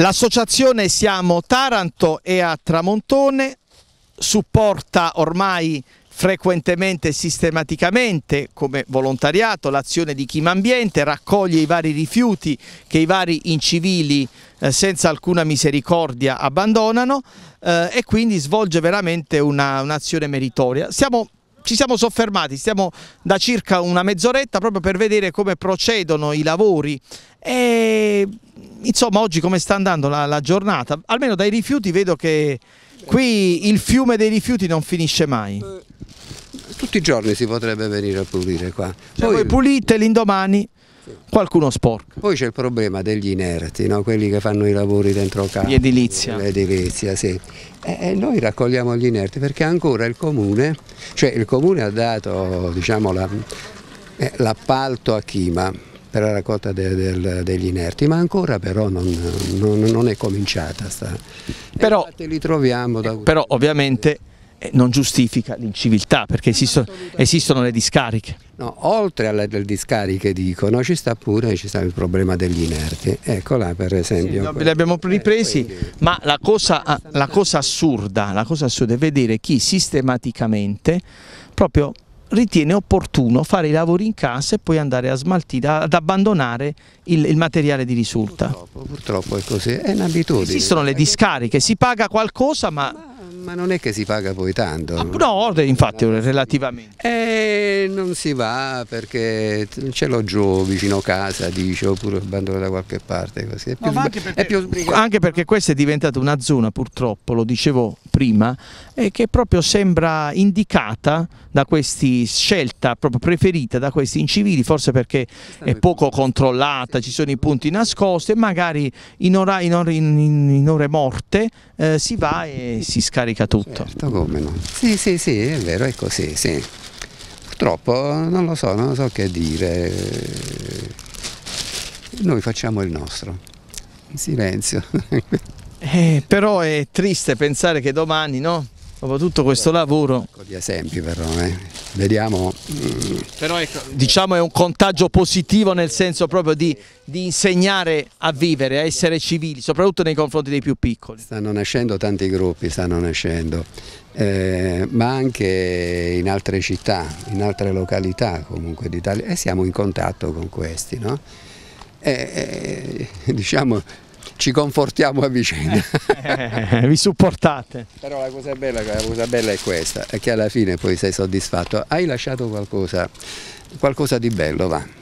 L'associazione Siamo Taranto e a Tramontone supporta ormai frequentemente e sistematicamente come volontariato l'azione di Chima Ambiente, raccoglie i vari rifiuti che i vari incivili eh, senza alcuna misericordia abbandonano eh, e quindi svolge veramente un'azione un meritoria. Siamo ci siamo soffermati, stiamo da circa una mezz'oretta proprio per vedere come procedono i lavori e insomma oggi come sta andando la, la giornata, almeno dai rifiuti vedo che qui il fiume dei rifiuti non finisce mai. Eh, tutti i giorni si potrebbe venire a pulire qua. Cioè, Poi, voi pulite l'indomani qualcuno sporco. Poi c'è il problema degli inerti, no? quelli che fanno i lavori dentro casa. L'edilizia. L'edilizia, sì. E noi raccogliamo gli inerti perché ancora il comune, cioè il comune ha dato diciamo, eh, l'appalto la, a Chima per la raccolta de, del, degli inerti, ma ancora però non, non, non è cominciata. Sta. Però, li troviamo da... però ovviamente eh, non giustifica l'inciviltà perché esistono, esistono, le discariche. No, oltre alle discariche dicono ci sta pure ci sta il problema degli inerti, ecco là per esempio. Sì, li abbiamo ripresi, eh, ma la cosa, ah, la cosa, assurda, la cosa assurda è vedere chi sistematicamente proprio ritiene opportuno fare i lavori in casa e poi andare a smaltire, ad abbandonare il, il materiale di risulta. Purtroppo, purtroppo è così, è un'abitudine. Esistono le discariche, si paga qualcosa ma ma non è che si paga poi tanto. Ah, no, eh, infatti eh. relativamente. Eh, non si va perché ce l'ho giù vicino a casa, dice, oppure abbandono da qualche parte. Così. È più, no, anche, perché, è più anche perché questa è diventata una zona purtroppo, lo dicevo prima e che proprio sembra indicata da questi, scelta proprio preferita da questi incivili, forse perché è poco controllata, ci sono i punti nascosti e magari in, ora, in, ore, in ore, morte eh, si va e si scarica tutto. Certo, come no? Sì, sì, sì, è vero, è così, sì. Purtroppo non lo so, non so che dire. Noi facciamo il nostro, in silenzio. Eh, però è triste pensare che domani, no? dopo tutto questo ecco, lavoro... Ecco gli esempi però, eh. vediamo... Mm. Però è... Ecco, eh, diciamo è un contagio positivo nel senso proprio di, di, insegnare a vivere, a essere civili, soprattutto nei confronti dei più piccoli. Stanno nascendo tanti gruppi, stanno nascendo, eh, ma anche in altre città, in altre località comunque d'Italia e siamo in contatto con questi, no? E, eh, eh, diciamo ci confortiamo a vicenda. Eh, eh, eh, vi supportate. Però la cosa, bella, la cosa bella è questa, è che alla fine poi sei soddisfatto. Hai lasciato qualcosa, qualcosa di bello, va.